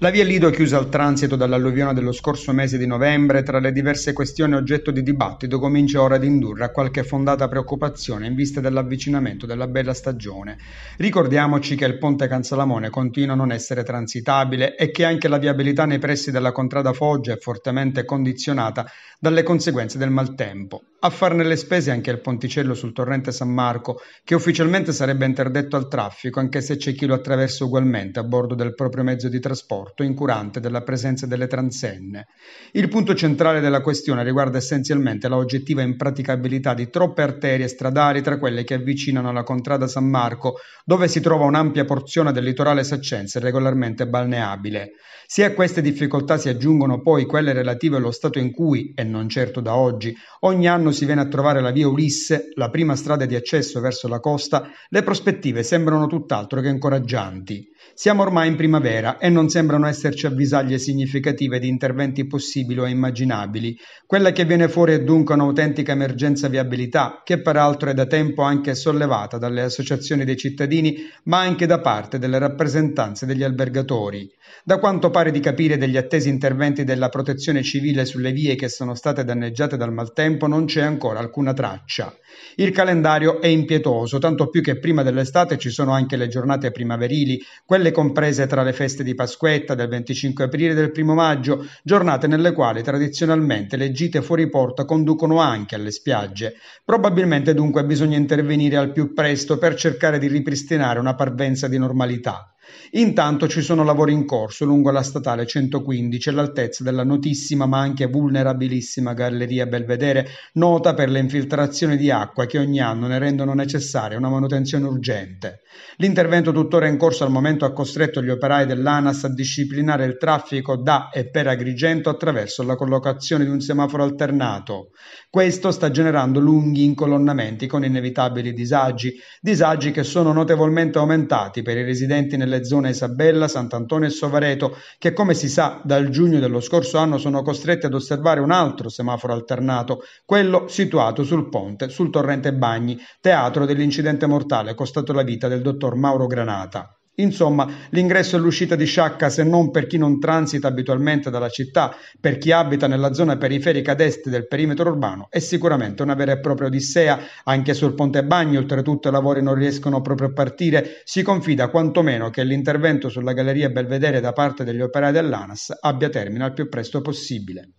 La via Lido è chiusa al transito dall'alluvione dello scorso mese di novembre, tra le diverse questioni oggetto di dibattito comincia ora ad indurre a qualche fondata preoccupazione in vista dell'avvicinamento della bella stagione. Ricordiamoci che il ponte Cansalamone continua a non essere transitabile e che anche la viabilità nei pressi della contrada Foggia è fortemente condizionata dalle conseguenze del maltempo. A farne le spese anche il ponticello sul torrente San Marco, che ufficialmente sarebbe interdetto al traffico, anche se c'è chi lo attraversa ugualmente a bordo del proprio mezzo di trasporto rapporto incurante della presenza delle transenne. Il punto centrale della questione riguarda essenzialmente la oggettiva impraticabilità di troppe arterie stradali tra quelle che avvicinano la contrada San Marco, dove si trova un'ampia porzione del litorale saccense regolarmente balneabile. Se a queste difficoltà si aggiungono poi quelle relative allo stato in cui, e non certo da oggi, ogni anno si viene a trovare la via Ulisse, la prima strada di accesso verso la costa, le prospettive sembrano tutt'altro che incoraggianti. Siamo ormai in primavera e non sembra sembrano esserci avvisaglie significative di interventi possibili o immaginabili. Quella che viene fuori è dunque un'autentica emergenza viabilità, che peraltro è da tempo anche sollevata dalle associazioni dei cittadini, ma anche da parte delle rappresentanze degli albergatori. Da quanto pare di capire degli attesi interventi della protezione civile sulle vie che sono state danneggiate dal maltempo non c'è ancora alcuna traccia. Il calendario è impietoso, tanto più che prima dell'estate ci sono anche le giornate primaverili, quelle comprese tra le feste di Pasquetta, stretta del 25 aprile e del 1 maggio, giornate nelle quali tradizionalmente le gite fuori porta conducono anche alle spiagge. Probabilmente dunque bisogna intervenire al più presto per cercare di ripristinare una parvenza di normalità. Intanto ci sono lavori in corso lungo la statale 115 all'altezza della notissima ma anche vulnerabilissima galleria Belvedere, nota per le infiltrazioni di acqua che ogni anno ne rendono necessaria una manutenzione urgente. L'intervento tuttora in corso al momento ha costretto gli operai dell'ANAS a disciplinare il traffico da e per Agrigento attraverso la collocazione di un semaforo alternato. Questo sta generando lunghi incolonnamenti con inevitabili disagi, disagi che sono notevolmente aumentati per i residenti nelle nelle zone Isabella, Sant'Antonio e Sovareto, che come si sa dal giugno dello scorso anno sono costretti ad osservare un altro semaforo alternato, quello situato sul ponte sul torrente Bagni, teatro dell'incidente mortale costato la vita del dottor Mauro Granata. Insomma, l'ingresso e l'uscita di Sciacca, se non per chi non transita abitualmente dalla città, per chi abita nella zona periferica ad est del perimetro urbano, è sicuramente una vera e propria odissea. Anche sul Ponte Bagno, oltretutto, i lavori non riescono proprio a partire. Si confida quantomeno che l'intervento sulla Galleria Belvedere da parte degli operai dell'ANAS abbia termine al più presto possibile.